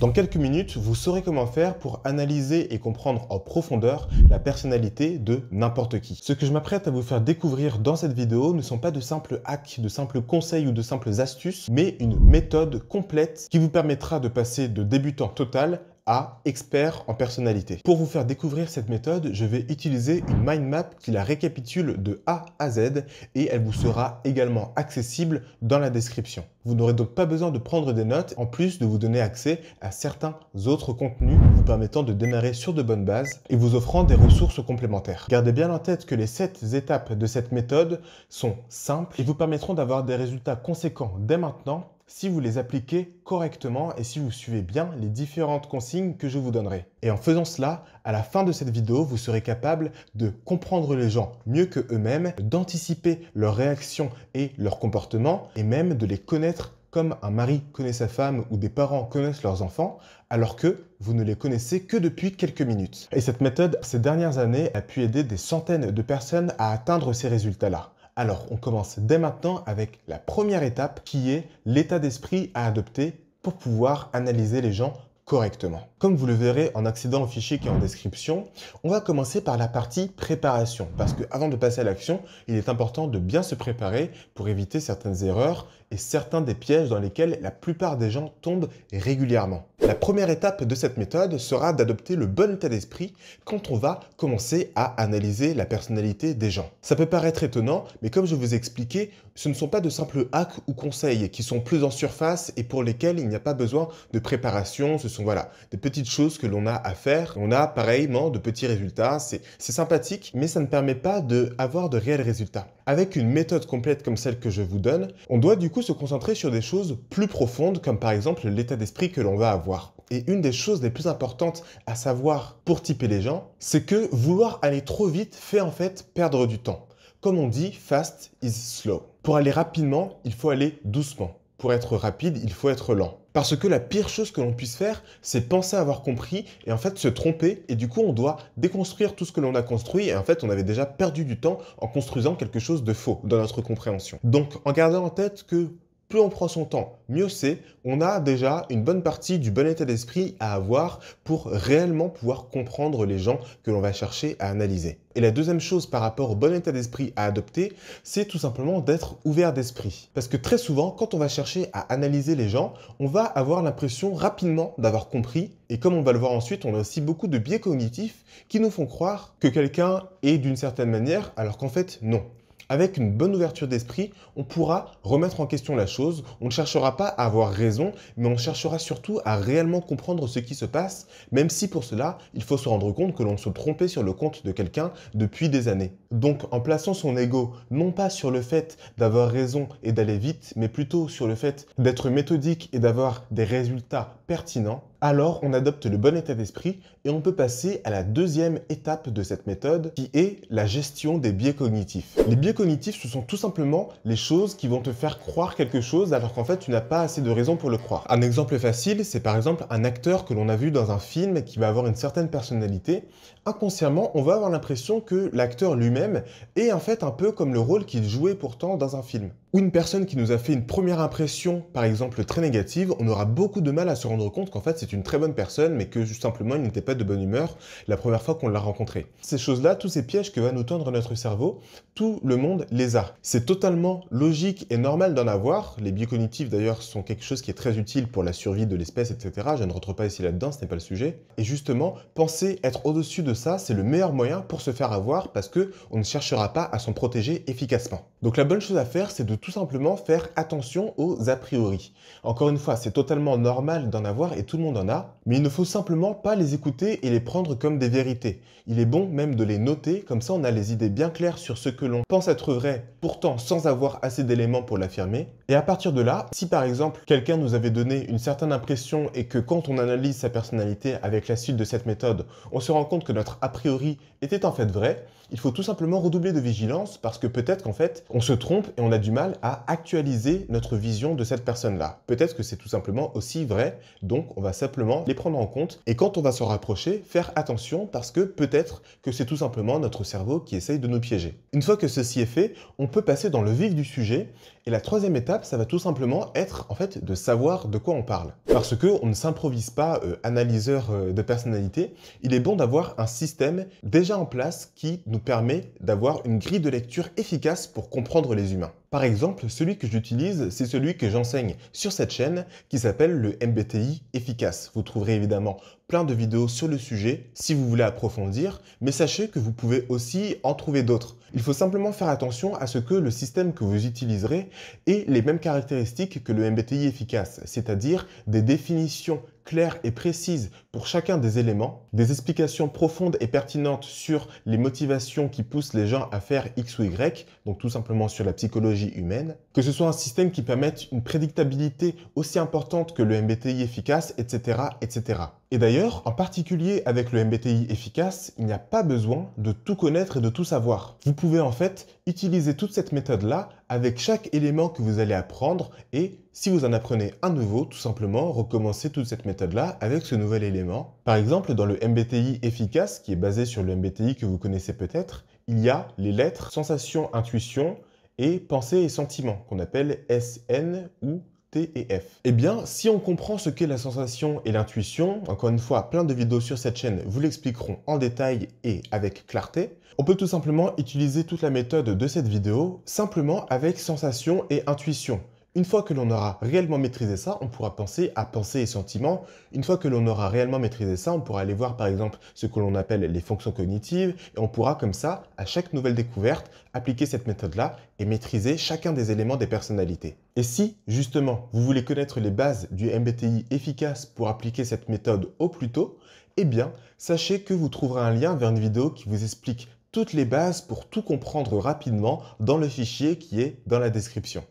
Dans quelques minutes, vous saurez comment faire pour analyser et comprendre en profondeur la personnalité de n'importe qui. Ce que je m'apprête à vous faire découvrir dans cette vidéo ne sont pas de simples hacks, de simples conseils ou de simples astuces, mais une méthode complète qui vous permettra de passer de débutant total à expert en personnalité. Pour vous faire découvrir cette méthode, je vais utiliser une mind map qui la récapitule de A à Z et elle vous sera également accessible dans la description. Vous n'aurez donc pas besoin de prendre des notes, en plus de vous donner accès à certains autres contenus vous permettant de démarrer sur de bonnes bases et vous offrant des ressources complémentaires. Gardez bien en tête que les 7 étapes de cette méthode sont simples et vous permettront d'avoir des résultats conséquents dès maintenant si vous les appliquez correctement et si vous suivez bien les différentes consignes que je vous donnerai. Et en faisant cela, à la fin de cette vidéo, vous serez capable de comprendre les gens mieux que eux-mêmes, d'anticiper leurs réactions et leurs comportements et même de les connaître comme un mari connaît sa femme ou des parents connaissent leurs enfants, alors que vous ne les connaissez que depuis quelques minutes. Et cette méthode, ces dernières années, a pu aider des centaines de personnes à atteindre ces résultats-là. Alors, on commence dès maintenant avec la première étape qui est l'état d'esprit à adopter pour pouvoir analyser les gens correctement. Comme vous le verrez en accédant au fichier qui est en description, on va commencer par la partie préparation parce que avant de passer à l'action, il est important de bien se préparer pour éviter certaines erreurs et certains des pièges dans lesquels la plupart des gens tombent régulièrement. La première étape de cette méthode sera d'adopter le bon état d'esprit quand on va commencer à analyser la personnalité des gens. Ça peut paraître étonnant, mais comme je vous ai expliqué, ce ne sont pas de simples hacks ou conseils qui sont plus en surface et pour lesquels il n'y a pas besoin de préparation. Ce sont voilà, des petites choses que l'on a à faire. On a pareillement de petits résultats. C'est sympathique, mais ça ne permet pas d'avoir de réels résultats. Avec une méthode complète comme celle que je vous donne, on doit du coup se concentrer sur des choses plus profondes, comme par exemple l'état d'esprit que l'on va avoir. Et une des choses les plus importantes à savoir pour typer les gens, c'est que vouloir aller trop vite fait en fait perdre du temps. Comme on dit, fast is slow. Pour aller rapidement, il faut aller doucement pour être rapide, il faut être lent. Parce que la pire chose que l'on puisse faire, c'est penser avoir compris et en fait se tromper. Et du coup, on doit déconstruire tout ce que l'on a construit. Et en fait, on avait déjà perdu du temps en construisant quelque chose de faux dans notre compréhension. Donc, en gardant en tête que plus on prend son temps, mieux c'est. On a déjà une bonne partie du bon état d'esprit à avoir pour réellement pouvoir comprendre les gens que l'on va chercher à analyser. Et la deuxième chose par rapport au bon état d'esprit à adopter, c'est tout simplement d'être ouvert d'esprit. Parce que très souvent, quand on va chercher à analyser les gens, on va avoir l'impression rapidement d'avoir compris. Et comme on va le voir ensuite, on a aussi beaucoup de biais cognitifs qui nous font croire que quelqu'un est d'une certaine manière alors qu'en fait non avec une bonne ouverture d'esprit, on pourra remettre en question la chose, on ne cherchera pas à avoir raison, mais on cherchera surtout à réellement comprendre ce qui se passe, même si pour cela, il faut se rendre compte que l'on se trompait sur le compte de quelqu'un depuis des années. Donc en plaçant son ego non pas sur le fait d'avoir raison et d'aller vite, mais plutôt sur le fait d'être méthodique et d'avoir des résultats pertinents, alors on adopte le bon état d'esprit et on peut passer à la deuxième étape de cette méthode qui est la gestion des biais cognitifs. Les biais cognitifs, ce sont tout simplement les choses qui vont te faire croire quelque chose alors qu'en fait tu n'as pas assez de raisons pour le croire. Un exemple facile, c'est par exemple un acteur que l'on a vu dans un film qui va avoir une certaine personnalité. Inconsciemment, on va avoir l'impression que l'acteur lui-même est en fait un peu comme le rôle qu'il jouait pourtant dans un film ou une personne qui nous a fait une première impression, par exemple, très négative, on aura beaucoup de mal à se rendre compte qu'en fait c'est une très bonne personne, mais que juste simplement il n'était pas de bonne humeur la première fois qu'on l'a rencontré. Ces choses-là, tous ces pièges que va nous tendre notre cerveau, tout le monde les a. C'est totalement logique et normal d'en avoir. Les biais cognitifs d'ailleurs sont quelque chose qui est très utile pour la survie de l'espèce, etc. Je ne rentre pas ici là-dedans, ce n'est pas le sujet. Et justement, penser être au-dessus de ça, c'est le meilleur moyen pour se faire avoir parce que on ne cherchera pas à s'en protéger efficacement. Donc la bonne chose à faire, c'est de tout simplement faire attention aux a priori. Encore une fois, c'est totalement normal d'en avoir et tout le monde en a, mais il ne faut simplement pas les écouter et les prendre comme des vérités. Il est bon même de les noter, comme ça on a les idées bien claires sur ce que l'on pense être vrai, pourtant sans avoir assez d'éléments pour l'affirmer. Et à partir de là, si par exemple quelqu'un nous avait donné une certaine impression et que quand on analyse sa personnalité avec la suite de cette méthode, on se rend compte que notre a priori était en fait vrai, il faut tout simplement redoubler de vigilance parce que peut-être qu'en fait on se trompe et on a du mal à actualiser notre vision de cette personne-là. Peut-être que c'est tout simplement aussi vrai, donc on va simplement les prendre en compte. Et quand on va se rapprocher, faire attention parce que peut-être que c'est tout simplement notre cerveau qui essaye de nous piéger. Une fois que ceci est fait, on peut passer dans le vif du sujet. Et la troisième étape, ça va tout simplement être en fait de savoir de quoi on parle. Parce qu'on ne s'improvise pas euh, analyseur euh, de personnalité, il est bon d'avoir un système déjà en place qui nous permet d'avoir une grille de lecture efficace pour comprendre les humains. Par exemple, celui que j'utilise, c'est celui que j'enseigne sur cette chaîne qui s'appelle le MBTI efficace. Vous trouverez évidemment plein de vidéos sur le sujet si vous voulez approfondir, mais sachez que vous pouvez aussi en trouver d'autres. Il faut simplement faire attention à ce que le système que vous utiliserez ait les mêmes caractéristiques que le MBTI efficace, c'est-à-dire des définitions claires et précises pour chacun des éléments, des explications profondes et pertinentes sur les motivations qui poussent les gens à faire X ou Y, donc tout simplement sur la psychologie humaine, que ce soit un système qui permette une prédictabilité aussi importante que le MBTI efficace, etc. etc. Et d'ailleurs, en particulier avec le MBTI efficace, il n'y a pas besoin de tout connaître et de tout savoir pouvez en fait utiliser toute cette méthode-là avec chaque élément que vous allez apprendre et si vous en apprenez un nouveau, tout simplement recommencer toute cette méthode-là avec ce nouvel élément. Par exemple, dans le MBTI efficace, qui est basé sur le MBTI que vous connaissez peut-être, il y a les lettres sensation, intuition et pensée et sentiment, qu'on appelle SN ou T et F. Eh bien, si on comprend ce qu'est la sensation et l'intuition, encore une fois, plein de vidéos sur cette chaîne vous l'expliqueront en détail et avec clarté, on peut tout simplement utiliser toute la méthode de cette vidéo simplement avec sensation et intuition. Une fois que l'on aura réellement maîtrisé ça, on pourra penser à penser et sentiment. Une fois que l'on aura réellement maîtrisé ça, on pourra aller voir par exemple ce que l'on appelle les fonctions cognitives et on pourra comme ça, à chaque nouvelle découverte, appliquer cette méthode-là et maîtriser chacun des éléments des personnalités. Et si, justement, vous voulez connaître les bases du MBTI efficace pour appliquer cette méthode au plus tôt, eh bien, sachez que vous trouverez un lien vers une vidéo qui vous explique toutes les bases pour tout comprendre rapidement dans le fichier qui est dans la description.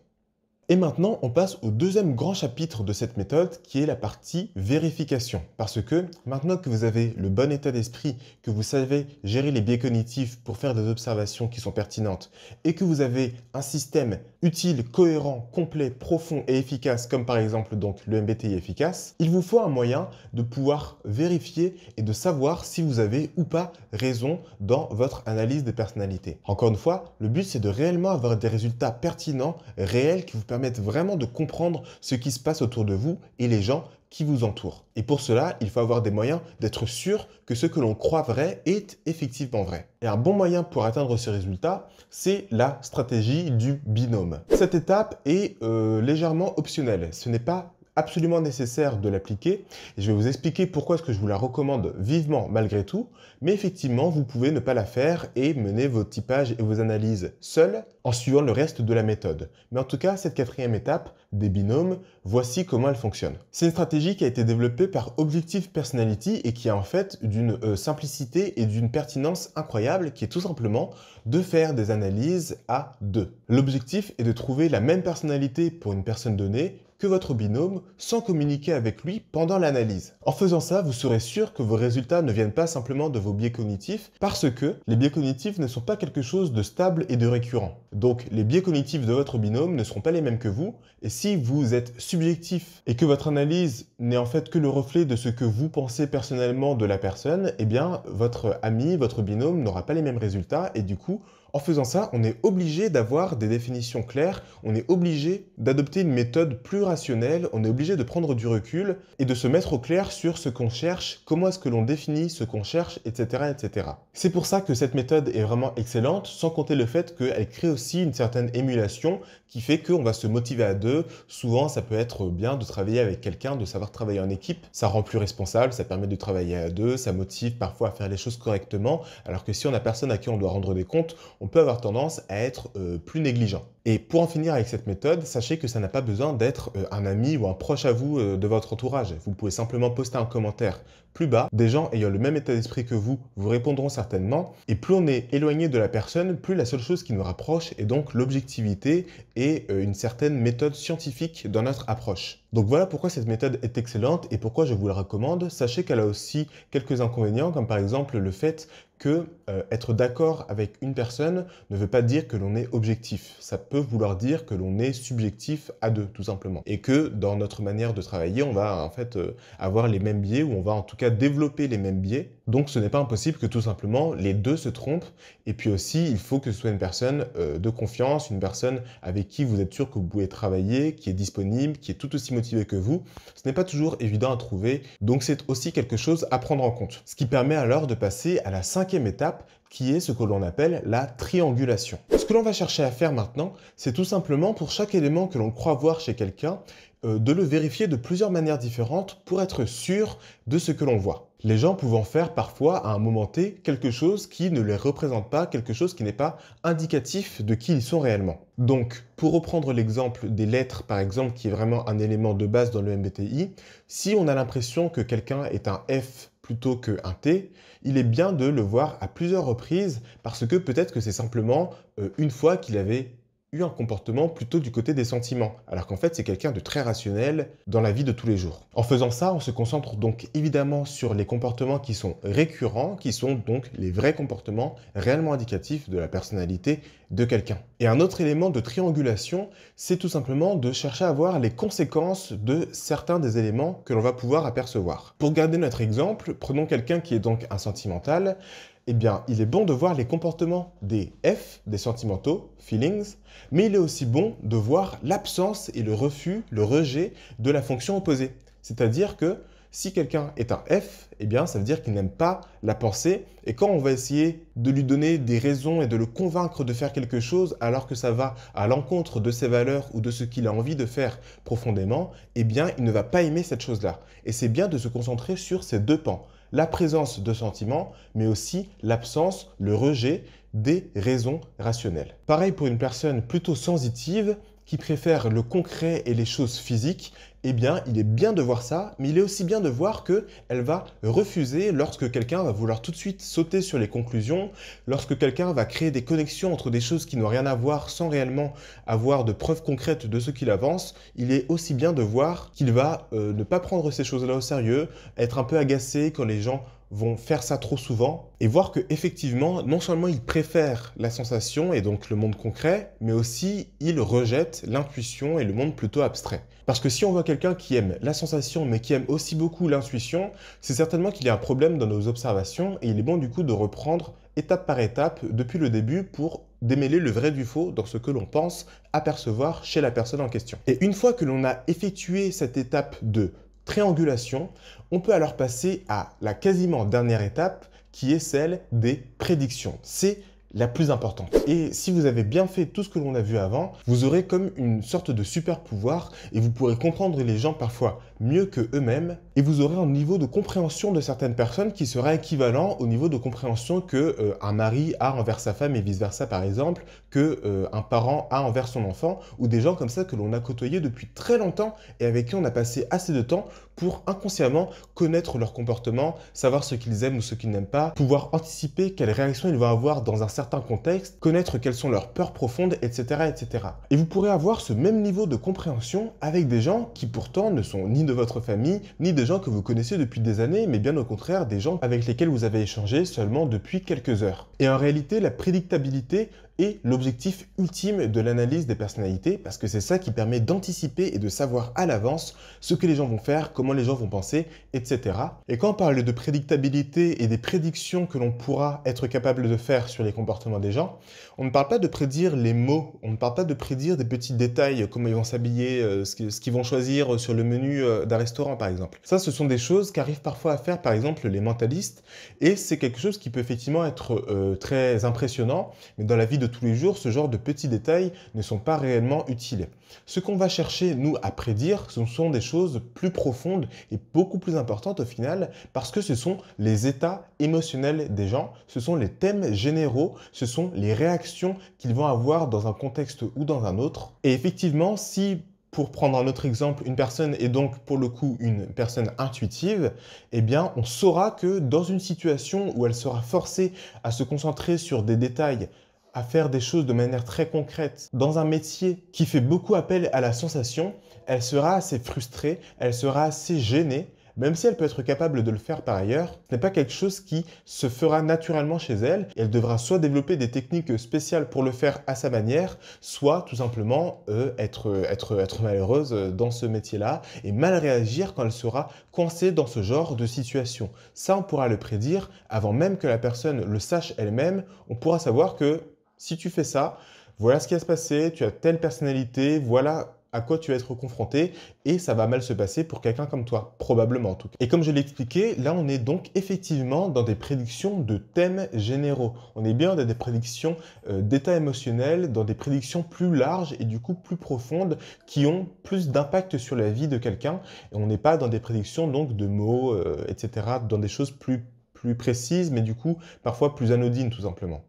Et maintenant, on passe au deuxième grand chapitre de cette méthode qui est la partie vérification. Parce que maintenant que vous avez le bon état d'esprit, que vous savez gérer les biais cognitifs pour faire des observations qui sont pertinentes et que vous avez un système utile, cohérent, complet, profond et efficace comme par exemple donc le MBTI efficace, il vous faut un moyen de pouvoir vérifier et de savoir si vous avez ou pas raison dans votre analyse des personnalités. Encore une fois, le but c'est de réellement avoir des résultats pertinents, réels qui vous permettent permettent vraiment de comprendre ce qui se passe autour de vous et les gens qui vous entourent. Et pour cela, il faut avoir des moyens d'être sûr que ce que l'on croit vrai est effectivement vrai. Et un bon moyen pour atteindre ce résultat, c'est la stratégie du binôme. Cette étape est euh, légèrement optionnelle, ce n'est pas absolument nécessaire de l'appliquer. Et je vais vous expliquer pourquoi est-ce que je vous la recommande vivement malgré tout. Mais effectivement, vous pouvez ne pas la faire et mener vos typages et vos analyses seuls en suivant le reste de la méthode. Mais en tout cas, cette quatrième étape des binômes, voici comment elle fonctionne. C'est une stratégie qui a été développée par Objective Personality et qui est en fait d'une euh, simplicité et d'une pertinence incroyable qui est tout simplement de faire des analyses à deux. L'objectif est de trouver la même personnalité pour une personne donnée que votre binôme sans communiquer avec lui pendant l'analyse. En faisant ça, vous serez sûr que vos résultats ne viennent pas simplement de vos biais cognitifs parce que les biais cognitifs ne sont pas quelque chose de stable et de récurrent. Donc les biais cognitifs de votre binôme ne seront pas les mêmes que vous et si vous êtes subjectif et que votre analyse n'est en fait que le reflet de ce que vous pensez personnellement de la personne, eh bien votre ami, votre binôme n'aura pas les mêmes résultats et du coup en faisant ça, on est obligé d'avoir des définitions claires, on est obligé d'adopter une méthode plus rationnelle, on est obligé de prendre du recul et de se mettre au clair sur ce qu'on cherche, comment est-ce que l'on définit ce qu'on cherche, etc. etc. C'est pour ça que cette méthode est vraiment excellente, sans compter le fait qu'elle crée aussi une certaine émulation qui fait qu'on va se motiver à deux. Souvent, ça peut être bien de travailler avec quelqu'un, de savoir travailler en équipe, ça rend plus responsable, ça permet de travailler à deux, ça motive parfois à faire les choses correctement, alors que si on a personne à qui on doit rendre des comptes, on peut avoir tendance à être euh, plus négligent. Et pour en finir avec cette méthode, sachez que ça n'a pas besoin d'être euh, un ami ou un proche à vous euh, de votre entourage. Vous pouvez simplement poster un commentaire plus bas, des gens ayant le même état d'esprit que vous vous répondront certainement, et plus on est éloigné de la personne, plus la seule chose qui nous rapproche est donc l'objectivité et euh, une certaine méthode scientifique dans notre approche. Donc voilà pourquoi cette méthode est excellente et pourquoi je vous la recommande. Sachez qu'elle a aussi quelques inconvénients, comme par exemple le fait que euh, être d'accord avec une personne ne veut pas dire que l'on est objectif. Ça peut vouloir dire que l'on est subjectif à deux, tout simplement. Et que dans notre manière de travailler, on va en fait euh, avoir les mêmes biais ou on va en tout à développer les mêmes biais. Donc ce n'est pas impossible que tout simplement les deux se trompent. Et puis aussi, il faut que ce soit une personne euh, de confiance, une personne avec qui vous êtes sûr que vous pouvez travailler, qui est disponible, qui est tout aussi motivée que vous. Ce n'est pas toujours évident à trouver. Donc c'est aussi quelque chose à prendre en compte. Ce qui permet alors de passer à la cinquième étape qui est ce que l'on appelle la triangulation. Ce que l'on va chercher à faire maintenant, c'est tout simplement pour chaque élément que l'on croit voir chez quelqu'un, euh, de le vérifier de plusieurs manières différentes pour être sûr de ce que l'on voit. Les gens pouvant faire parfois à un moment T quelque chose qui ne les représente pas, quelque chose qui n'est pas indicatif de qui ils sont réellement. Donc, pour reprendre l'exemple des lettres, par exemple, qui est vraiment un élément de base dans le MBTI, si on a l'impression que quelqu'un est un F plutôt qu'un T, il est bien de le voir à plusieurs reprises parce que peut-être que c'est simplement euh, une fois qu'il avait eu un comportement plutôt du côté des sentiments, alors qu'en fait c'est quelqu'un de très rationnel dans la vie de tous les jours. En faisant ça, on se concentre donc évidemment sur les comportements qui sont récurrents, qui sont donc les vrais comportements réellement indicatifs de la personnalité de quelqu'un. Et un autre élément de triangulation, c'est tout simplement de chercher à voir les conséquences de certains des éléments que l'on va pouvoir apercevoir. Pour garder notre exemple, prenons quelqu'un qui est donc un sentimental, eh bien, il est bon de voir les comportements des F, des sentimentaux, feelings, mais il est aussi bon de voir l'absence et le refus, le rejet de la fonction opposée. C'est-à-dire que si quelqu'un est un F, eh bien, ça veut dire qu'il n'aime pas la pensée. Et quand on va essayer de lui donner des raisons et de le convaincre de faire quelque chose alors que ça va à l'encontre de ses valeurs ou de ce qu'il a envie de faire profondément, eh bien, il ne va pas aimer cette chose-là. Et c'est bien de se concentrer sur ces deux pans la présence de sentiments, mais aussi l'absence, le rejet des raisons rationnelles. Pareil pour une personne plutôt sensitive, qui préfère le concret et les choses physiques, eh bien, il est bien de voir ça, mais il est aussi bien de voir que elle va refuser lorsque quelqu'un va vouloir tout de suite sauter sur les conclusions, lorsque quelqu'un va créer des connexions entre des choses qui n'ont rien à voir sans réellement avoir de preuves concrètes de ce qu'il avance, il est aussi bien de voir qu'il va euh, ne pas prendre ces choses-là au sérieux, être un peu agacé quand les gens vont faire ça trop souvent et voir que effectivement non seulement ils préfèrent la sensation et donc le monde concret mais aussi ils rejettent l'intuition et le monde plutôt abstrait parce que si on voit quelqu'un qui aime la sensation mais qui aime aussi beaucoup l'intuition c'est certainement qu'il y a un problème dans nos observations et il est bon du coup de reprendre étape par étape depuis le début pour démêler le vrai du faux dans ce que l'on pense apercevoir chez la personne en question. Et une fois que l'on a effectué cette étape de triangulation, on peut alors passer à la quasiment dernière étape qui est celle des prédictions. C'est la plus importante. Et si vous avez bien fait tout ce que l'on a vu avant, vous aurez comme une sorte de super pouvoir et vous pourrez comprendre les gens parfois mieux que eux-mêmes et vous aurez un niveau de compréhension de certaines personnes qui sera équivalent au niveau de compréhension que euh, un mari a envers sa femme et vice versa par exemple, que euh, un parent a envers son enfant ou des gens comme ça que l'on a côtoyé depuis très longtemps et avec qui on a passé assez de temps pour inconsciemment connaître leur comportement, savoir ce qu'ils aiment ou ce qu'ils n'aiment pas, pouvoir anticiper quelles réactions ils vont avoir dans un certain contexte, connaître quelles sont leurs peurs profondes, etc. etc. Et vous pourrez avoir ce même niveau de compréhension avec des gens qui pourtant ne sont ni de votre famille, ni des gens que vous connaissez depuis des années, mais bien au contraire des gens avec lesquels vous avez échangé seulement depuis quelques heures. Et en réalité, la prédictabilité et l'objectif ultime de l'analyse des personnalités, parce que c'est ça qui permet d'anticiper et de savoir à l'avance ce que les gens vont faire, comment les gens vont penser, etc. Et quand on parle de prédictabilité et des prédictions que l'on pourra être capable de faire sur les comportements des gens, on ne parle pas de prédire les mots, on ne parle pas de prédire des petits détails, comment ils vont s'habiller, euh, ce qu'ils vont choisir euh, sur le menu euh, d'un restaurant par exemple. Ça, ce sont des choses qu'arrivent parfois à faire par exemple les mentalistes, et c'est quelque chose qui peut effectivement être très impressionnant, mais dans la vie de tous les jours, ce genre de petits détails ne sont pas réellement utiles. Ce qu'on va chercher, nous, à prédire, ce sont des choses plus profondes et beaucoup plus importantes au final, parce que ce sont les états émotionnels des gens, ce sont les thèmes généraux, ce sont les réactions qu'ils vont avoir dans un contexte ou dans un autre. Et effectivement, si pour prendre un autre exemple, une personne est donc pour le coup une personne intuitive, eh bien on saura que dans une situation où elle sera forcée à se concentrer sur des détails à faire des choses de manière très concrète. Dans un métier qui fait beaucoup appel à la sensation, elle sera assez frustrée, elle sera assez gênée, même si elle peut être capable de le faire par ailleurs, ce n'est pas quelque chose qui se fera naturellement chez elle. Elle devra soit développer des techniques spéciales pour le faire à sa manière, soit tout simplement euh, être, être, être malheureuse dans ce métier-là et mal réagir quand elle sera coincée dans ce genre de situation. Ça, on pourra le prédire avant même que la personne le sache elle-même. On pourra savoir que si tu fais ça, voilà ce qui va se passer, tu as telle personnalité, voilà à quoi tu vas être confronté et ça va mal se passer pour quelqu'un comme toi, probablement en tout cas. Et comme je l'ai expliqué, là on est donc effectivement dans des prédictions de thèmes généraux. On est bien dans des prédictions euh, d'état émotionnel, dans des prédictions plus larges et du coup plus profondes qui ont plus d'impact sur la vie de quelqu'un on n'est pas dans des prédictions donc de mots, euh, etc., dans des choses plus, plus précises mais du coup parfois plus anodines tout simplement.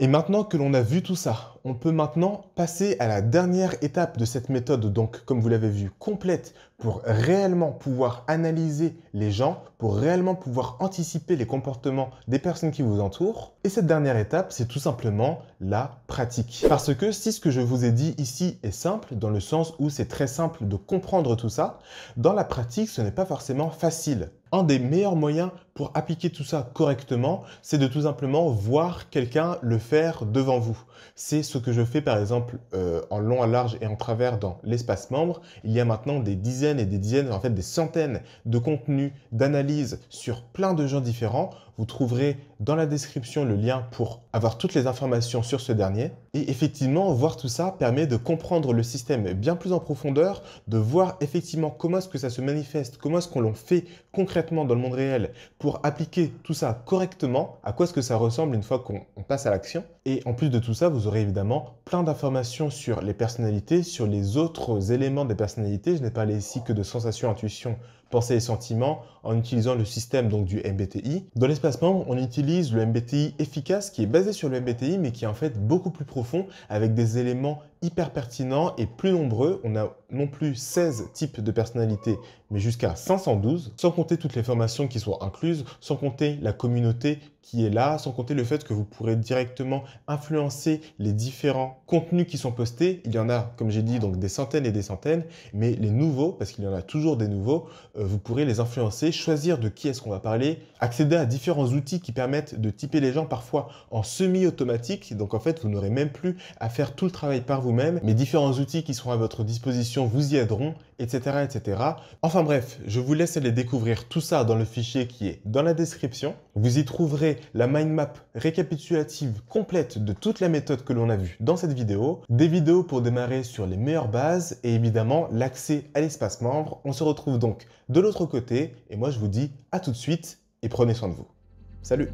Et maintenant que l'on a vu tout ça, on peut maintenant passer à la dernière étape de cette méthode, donc comme vous l'avez vu, complète pour réellement pouvoir analyser les gens, pour réellement pouvoir anticiper les comportements des personnes qui vous entourent. Et cette dernière étape, c'est tout simplement la pratique. Parce que si ce que je vous ai dit ici est simple, dans le sens où c'est très simple de comprendre tout ça, dans la pratique, ce n'est pas forcément facile. Un des meilleurs moyens pour appliquer tout ça correctement, c'est de tout simplement voir quelqu'un le faire devant vous. C'est ce que je fais par exemple euh, en long, en large et en travers dans l'espace membre. Il y a maintenant des dizaines et des dizaines, en fait des centaines de contenus d'analyse sur plein de gens différents vous trouverez dans la description le lien pour avoir toutes les informations sur ce dernier. Et effectivement, voir tout ça permet de comprendre le système bien plus en profondeur, de voir effectivement comment est-ce que ça se manifeste, comment est-ce qu'on l'on fait concrètement dans le monde réel pour appliquer tout ça correctement, à quoi est-ce que ça ressemble une fois qu'on passe à l'action. Et en plus de tout ça, vous aurez évidemment plein d'informations sur les personnalités, sur les autres éléments des personnalités. Je n'ai parlé ici que de sensations, intuition, pensées et sentiments en utilisant le système donc, du MBTI. Dans l'espace membre, on utilise le MBTI efficace qui est basé sur le MBTI mais qui est en fait beaucoup plus profond avec des éléments hyper pertinents et plus nombreux. On a non plus 16 types de personnalités, mais jusqu'à 512, sans compter toutes les formations qui sont incluses, sans compter la communauté qui est là, sans compter le fait que vous pourrez directement influencer les différents contenus qui sont postés. Il y en a, comme j'ai dit, donc des centaines et des centaines, mais les nouveaux, parce qu'il y en a toujours des nouveaux, euh, vous pourrez les influencer choisir de qui est-ce qu'on va parler, accéder à différents outils qui permettent de typer les gens parfois en semi-automatique. Donc en fait, vous n'aurez même plus à faire tout le travail par vous-même. Mais différents outils qui seront à votre disposition vous y aideront, etc., etc. Enfin bref, je vous laisse aller découvrir tout ça dans le fichier qui est dans la description. Vous y trouverez la mind map récapitulative complète de toute la méthode que l'on a vue dans cette vidéo, des vidéos pour démarrer sur les meilleures bases et évidemment l'accès à l'espace membre. On se retrouve donc de l'autre côté et moi moi je vous dis à tout de suite et prenez soin de vous. Salut